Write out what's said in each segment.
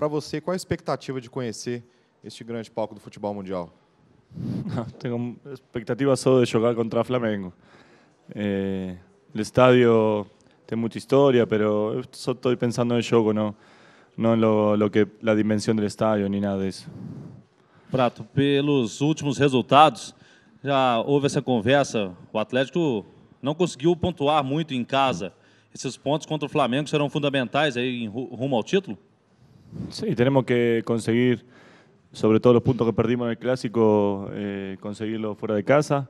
Para você, qual a expectativa de conhecer este grande palco do futebol mundial? Tenho tenho expectativa só de jogar contra o Flamengo. É, eh, o estádio tem muita história, mas eu só estou pensando no jogo, não, não lo, lo que a dimensão do estádio nem nada disso. Prato, pelos últimos resultados, já houve essa conversa. O Atlético não conseguiu pontuar muito em casa. Esses pontos contra o Flamengo serão fundamentais aí rumo ao título? Sí, tenemos que conseguir, sobre todo los puntos que perdimos en el Clásico, eh, conseguirlo fuera de casa.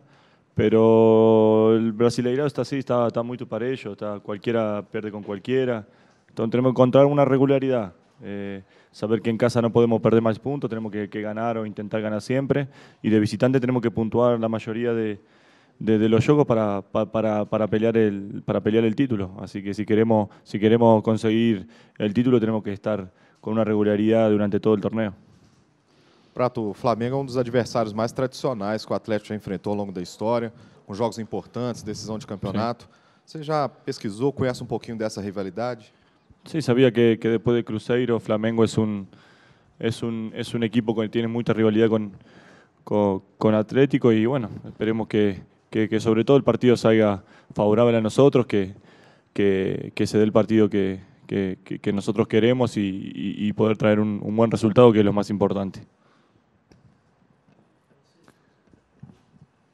Pero el brasileirado está así, está, muy tu parello, está, cualquiera pierde con cualquiera. Entonces tenemos que encontrar una regularidad. Eh, saber que en casa no podemos perder más puntos, tenemos que, ganar o intentar ganar siempre. Y de visitante tenemos que puntuar la mayoría de, de los juegos para, para, para, pelear el, para pelear el título. Así que si queremos, si queremos conseguir el título tenemos que estar com uma regularidade durante todo o torneio. Prato, o Flamengo é um dos adversários mais tradicionais que o Atlético já enfrentou ao longo da história, com jogos importantes, decisão de campeonato. Sim. Você já pesquisou, conhece um pouquinho dessa rivalidade? Sim, sabia que, que depois de Cruzeiro, o Flamengo é um, é um, é um equipo que tem muita rivalidade com o Atlético e bueno, esperemos que, que, que, sobre todo partido saia favorável a nós, que, que, que se dê o partido que, que, que, que nosotros queremos y, y, y poder traer un, un buen resultado, que es lo más importante.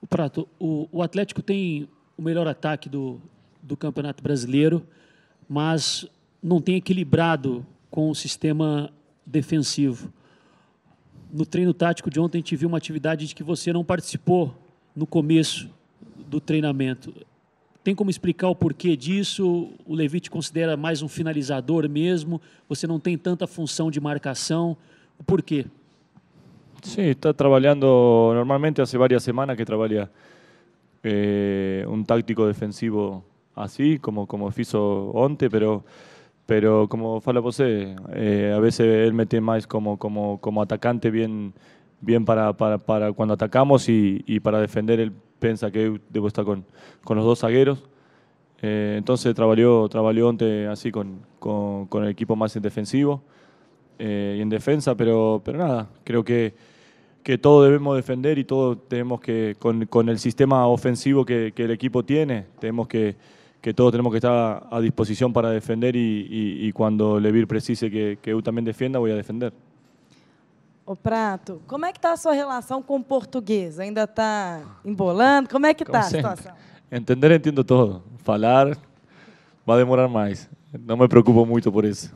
Prato, o, o, Atlético tem o melhor ataque do, do Campeonato Brasileiro, mas não tem equilibrado com o sistema defensivo. No treino tático de ontem, a gente viu uma atividade de que você não participou no começo do treinamento. Tem como explicar o porquê disso? O Levite considera mais um finalizador mesmo? Você não tem tanta função de marcação? O porquê? Sim, está trabalhando normalmente há várias semanas que trabalha eh, um táctico defensivo assim, como como fiz ontem, pero pero como fala você, eh, a veces él mete mais como como como atacante bien bien para, para, para cuando atacamos y, y, para defender el pensa que debo estar con, con los dos zagueros. Eh, entonces trabajó, trabajó así con, con, el equipo más en defensivo eh, y en defensa, pero, pero nada, creo que, que todos debemos defender y todos tenemos que, con, con el sistema ofensivo que, el equipo tiene, tenemos que, que todos tenemos que estar a disposición para defender y, cuando Levir precise que, que también defienda, voy a defender. O Prato, como é que está a sua relação com o português? Ainda está embolando? Como é que está a situação? Entender, entendo todo. Falar vai demorar mais. Não me preocupo muito por isso.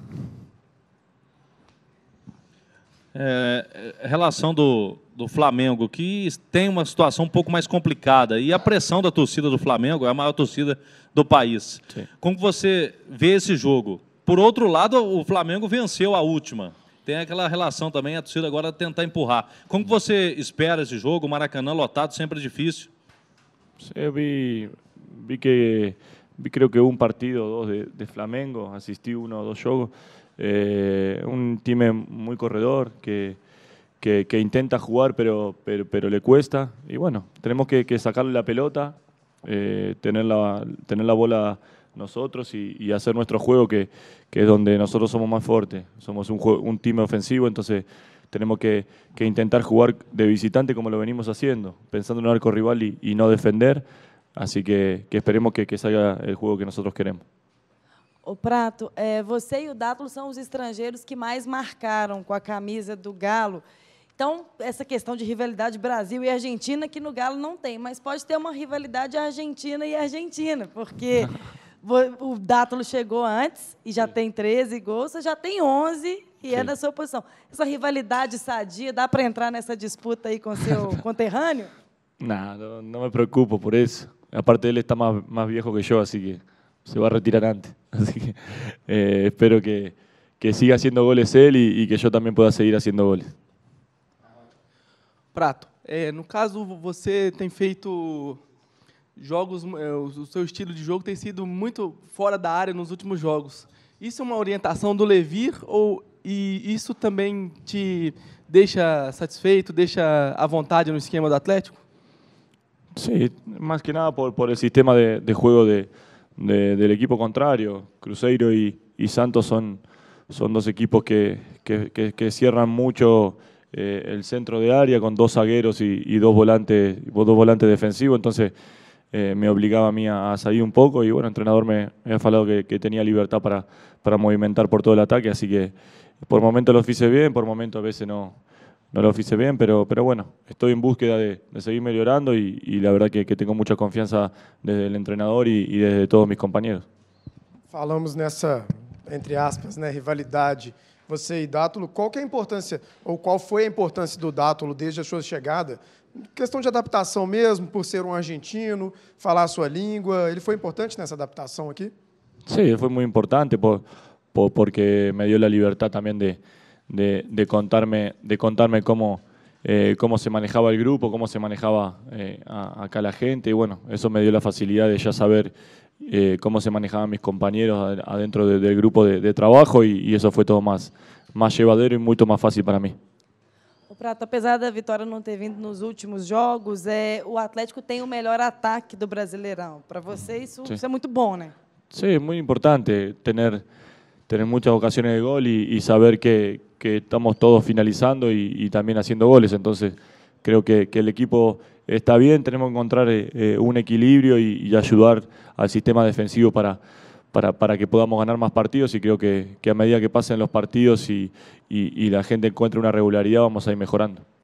É, é relação do, do Flamengo, que tem uma situação um pouco mais complicada. E a pressão da torcida do Flamengo é a maior torcida do país. Sim. Como você vê esse jogo? Por outro lado, o Flamengo venceu a última. que relación también también, a torcida agora tentar empurrar. Como você espera ese juego? Maracanã lotado, sempre difícil. Sí, vi, vi que vi creo que un partido dos de, Flamengo, asistí uno o dos juegos. Eh, un time muy corredor que, que, intenta jugar pero, pero, pero, le cuesta. Y bueno, tenemos que, sacarle la pelota, eh, tener, la, tener la bola nosotros y, y hacer nuestro juego, que, que, es donde nosotros somos más fuertes. Somos un, un time ofensivo, entonces tenemos que, que, intentar jugar de visitante como lo venimos haciendo, pensando en un arco rival y, y no defender. Así que, que esperemos que, que, saia o jogo que nós queremos. O Prato, é, você e o Dátulo são os estrangeiros que mais marcaram com a camisa do Galo. Então, essa questão de rivalidade Brasil e Argentina, que no Galo não tem, mas pode ter uma rivalidade Argentina e Argentina, porque o Dátulo chegou antes e já tem 13 gols, você já tem 11 e é Sim. é da sua posição. Essa rivalidade sadia, dá para entrar nessa disputa aí com seu conterrâneo? Não, não me preocupo por isso. Aparte, ele está mais, mais viejo que eu, assim que se vai retirar antes. que eh, espero que, que, siga haciendo goles ele e que eu também possa seguir haciendo goles. Prato, é, no caso, você tem feito jogos, eh, o seu estilo de jogo tem sido muito fora da área nos últimos jogos. Isso é uma orientação do Levir ou e isso também te deixa satisfeito, deixa à vontade no esquema do Atlético? Sí, mais que nada por, por el sistema de, de jogo de, de, del equipo contrário Cruzeiro e e Santos são são dois equipos que, que, que, que cierran muito eh, el centro de área con dos zagueros y, y dos volantes, dos volantes defensivos. Entonces, Eh, me obligaba a mí a, salir un poco y bueno, el entrenador me, ha había falado que, tenía libertad para, para movimentar por todo el ataque, así que por momentos lo hice bien, por momentos a veces no, no lo hice bien, pero, pero bueno, estoy en búsqueda de, de seguir mejorando y, la verdad que, que, tengo mucha confianza desde el entrenador y, desde todos mis compañeros. Falamos nessa, entre aspas, né, rivalidade, você e Dátulo. Qual que é importancia importância, ou qual a importância do Dátulo desde su sua chegada Cuestión de adaptación, mesmo, por ser un um argentino, hablar su lengua, língua, fue importante en esa adaptación aquí? sí, fue muy importante, porque me dio la libertad también de, contarme, de contarme eh, cómo se manejaba el grupo, cómo se manejaba eh, acá la gente. Y bueno, eso me dio la facilidad de ya saber eh, cómo se manejaban mis compañeros adentro del grupo de, trabajo y, y, eso fue todo más, más llevadero y mucho más fácil para mí. Prata, apesar da vitória não ter vindo nos últimos jogos, é, o Atlético tem el melhor ataque do Brasileirão. Para você, isso, es isso, é muito bom, né? Sim, importante tener tener muchas ocasiones de gol y, saber que, estamos todos finalizando y, también haciendo goles. Entonces, creo que, el equipo está bien, tenemos que encontrar eh, eh, un equilibrio y ayudar al sistema defensivo para, para, para, que podamos ganar más partidos y creo que, que a medida que pasen los partidos y, y, y la gente encuentre una regularidad vamos a ir mejorando.